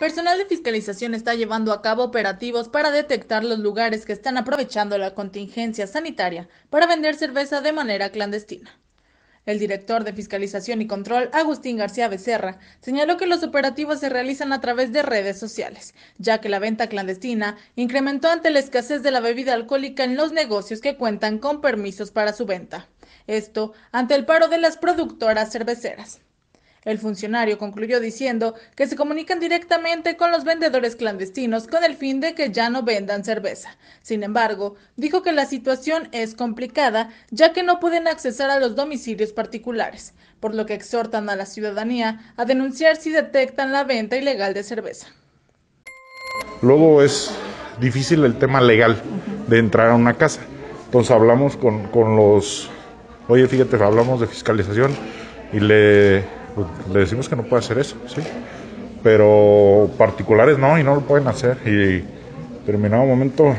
Personal de fiscalización está llevando a cabo operativos para detectar los lugares que están aprovechando la contingencia sanitaria para vender cerveza de manera clandestina. El director de Fiscalización y Control, Agustín García Becerra, señaló que los operativos se realizan a través de redes sociales, ya que la venta clandestina incrementó ante la escasez de la bebida alcohólica en los negocios que cuentan con permisos para su venta. Esto ante el paro de las productoras cerveceras. El funcionario concluyó diciendo que se comunican directamente con los vendedores clandestinos con el fin de que ya no vendan cerveza. Sin embargo, dijo que la situación es complicada ya que no pueden accesar a los domicilios particulares, por lo que exhortan a la ciudadanía a denunciar si detectan la venta ilegal de cerveza. Luego es difícil el tema legal de entrar a una casa. Entonces hablamos con, con los, oye, fíjate, hablamos de fiscalización y le pues, le decimos que no puede hacer eso, ¿sí? Pero particulares no, y no lo pueden hacer. Y determinado momento,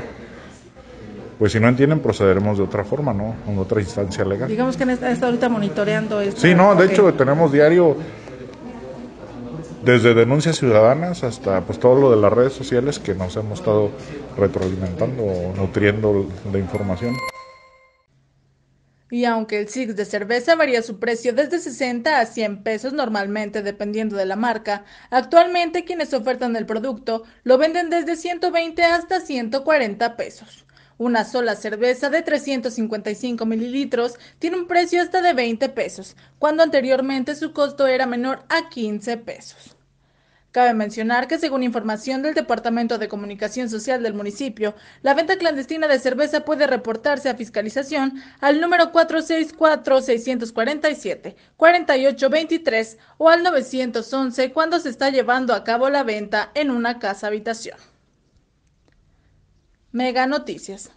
pues si no entienden, procederemos de otra forma, ¿no? En otra instancia legal. Digamos que en ahorita monitoreando esto. Sí, no, de hecho tenemos diario desde denuncias ciudadanas hasta pues todo lo de las redes sociales que nos hemos estado retroalimentando, nutriendo de información. Y aunque el Six de cerveza varía su precio desde 60 a 100 pesos normalmente dependiendo de la marca, actualmente quienes ofertan el producto lo venden desde 120 hasta 140 pesos. Una sola cerveza de 355 mililitros tiene un precio hasta de 20 pesos, cuando anteriormente su costo era menor a 15 pesos. Cabe mencionar que según información del Departamento de Comunicación Social del municipio, la venta clandestina de cerveza puede reportarse a fiscalización al número 464-647-4823 o al 911 cuando se está llevando a cabo la venta en una casa habitación. Mega Noticias.